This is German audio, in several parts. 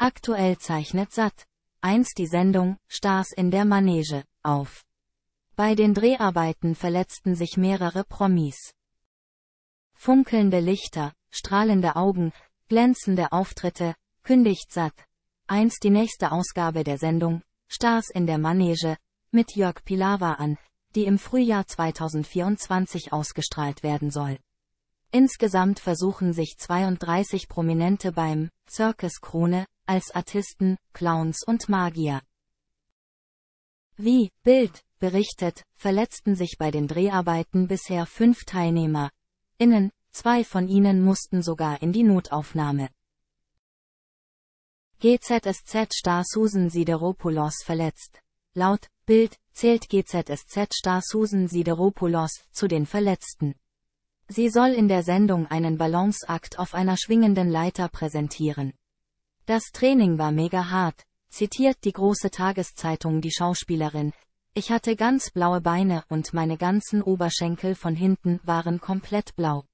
Aktuell zeichnet Sat. 1 die Sendung Stars in der Manege auf. Bei den Dreharbeiten verletzten sich mehrere Promis. Funkelnde Lichter, strahlende Augen, glänzende Auftritte, kündigt Sat. 1 die nächste Ausgabe der Sendung Stars in der Manege mit Jörg Pilawa an, die im Frühjahr 2024 ausgestrahlt werden soll. Insgesamt versuchen sich 32 Prominente beim Circus Krone als Artisten, Clowns und Magier. Wie Bild berichtet, verletzten sich bei den Dreharbeiten bisher fünf Teilnehmer. Innen, zwei von ihnen mussten sogar in die Notaufnahme. GZSZ-Star Susan Sideropoulos verletzt. Laut Bild zählt GZSZ-Star Susan Sideropoulos zu den Verletzten. Sie soll in der Sendung einen Balanceakt auf einer schwingenden Leiter präsentieren. Das Training war mega hart, zitiert die große Tageszeitung die Schauspielerin. Ich hatte ganz blaue Beine und meine ganzen Oberschenkel von hinten waren komplett blau.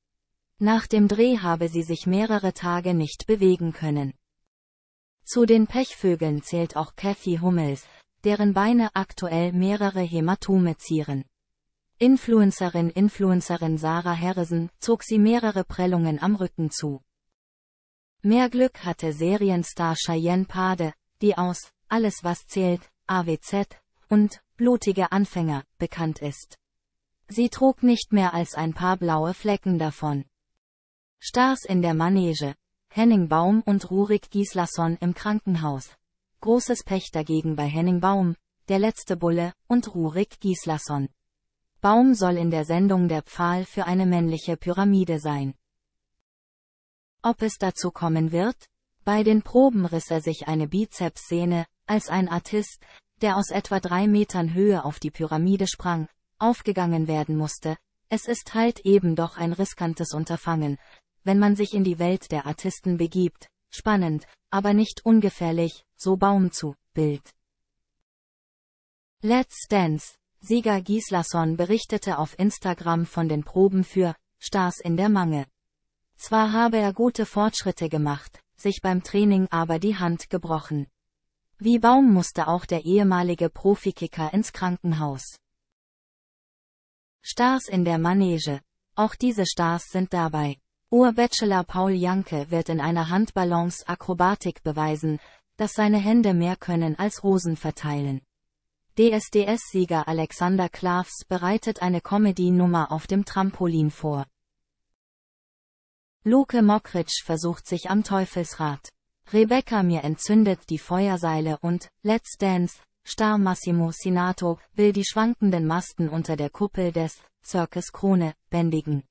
Nach dem Dreh habe sie sich mehrere Tage nicht bewegen können. Zu den Pechvögeln zählt auch Kathy Hummels, deren Beine aktuell mehrere Hämatome zieren. Influencerin Influencerin Sarah Harrison zog sie mehrere Prellungen am Rücken zu. Mehr Glück hatte Serienstar Cheyenne Pade, die aus Alles was zählt, AWZ und Blutige Anfänger bekannt ist. Sie trug nicht mehr als ein paar blaue Flecken davon. Stars in der Manege, Henning Baum und Rurik Gislason im Krankenhaus. Großes Pech dagegen bei Henning Baum, der letzte Bulle und Rurik Gislason. Baum soll in der Sendung der Pfahl für eine männliche Pyramide sein. Ob es dazu kommen wird? Bei den Proben riss er sich eine Bizepssehne, als ein Artist, der aus etwa drei Metern Höhe auf die Pyramide sprang, aufgegangen werden musste. Es ist halt eben doch ein riskantes Unterfangen, wenn man sich in die Welt der Artisten begibt, spannend, aber nicht ungefährlich, so Baum zu, Bild. Let's Dance, Sieger Gislason berichtete auf Instagram von den Proben für Stars in der Mange. Zwar habe er gute Fortschritte gemacht, sich beim Training aber die Hand gebrochen. Wie Baum musste auch der ehemalige Profikicker ins Krankenhaus. Stars in der Manege. Auch diese Stars sind dabei. Ur-Bachelor Paul Janke wird in einer Handbalance Akrobatik beweisen, dass seine Hände mehr können als Rosen verteilen. DSDS-Sieger Alexander Klavs bereitet eine Comedy-Nummer auf dem Trampolin vor. Luke Mockridge versucht sich am Teufelsrad. Rebecca mir entzündet die Feuerseile und Let's Dance, Star Massimo Sinato will die schwankenden Masten unter der Kuppel des Circus Krone bändigen.